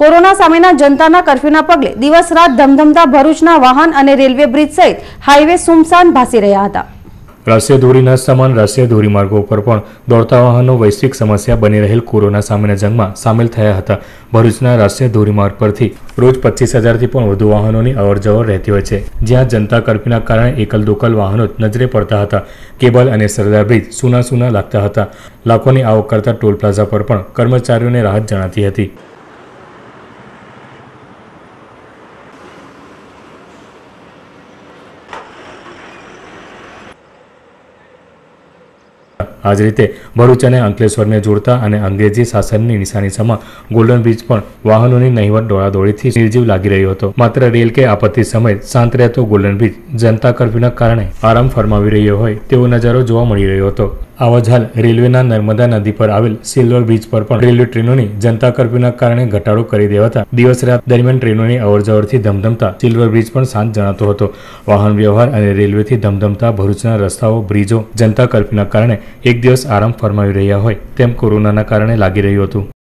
corona સામેના જનતાના કરફ્યુના પગલે દિવસ રાત ધમધમતા ભરૂચના વાહન અને રેલવે બ્રિજ સહિત હાઈવે સુમસાન ભાસી રહ્યા હતા રાષ્ટ્રીય ધોરીના સમાન રાષ્ટ્રીય ધોરીમાર્ગો ઉપર પણ દોડતા વાહનો વૈશ્વિક સમસ્યા બની રહેલ કોરોના સામેના જંગમાં સામેલ થયા હતા ભરૂચના રાષ્ટ્રીય ધોરીમાર્ગ પરથી રોજ પચીસ હજારથી પણ વધુ વાહનોની અવરજવર રહેતી હોય છે જ્યાં જનતા કર્ફ્યુના કારણે એકલ દોકલ વાહનો નજરે પડતા હતા કેબલ અને સરદાર બ્રિજ સુના સુના લાગતા હતા લાખોની આવક કરતા ટોલ પ્લાઝા પર પણ કર્મચારીઓને રાહત જણાતી હતી આ જ રીતે ભરૂચ અને અંકલેશ્વરને જોડતા અને અંગ્રેજી શાસનની નિશાની સમા ગોલ્ડન બ્રિજ પણ વાહનોની નહીવટ દોડાદોડીથી નિર્જીવ લાગી રહ્યો હતો માત્ર રેલ કે આપત્તિ સમયે શાંત રહેતો ગોલ્ડન બ્રિજ જનતા કર્ફ્યુના કારણે આરામ ફરમાવી રહ્યો હોય તેવો નજારો જોવા મળી રહ્યો હતો આવા જ હાલ રેલવેના નર્મદા નદી પર આવેલ સિલ્વર બ્રિજ પર પણ રેલવે ટ્રેનોની જનતા કર્ફ્યુના કારણે ઘટાડો કરી દેવાતા દિવસ રાત દરમિયાન ટ્રેનોની અવરજવરથી ધમધમતા સિલ્વર બ્રિજ પણ શાંત જણાતો હતો વાહન વ્યવહાર અને રેલવેથી ધમધમતા ભરૂચના રસ્તાઓ બ્રિજો જનતા કર્ફ્યુના કારણે એક દિવસ આરામ ફરમાવી રહ્યા હોય તેમ કોરોનાના કારણે લાગી રહ્યું હતું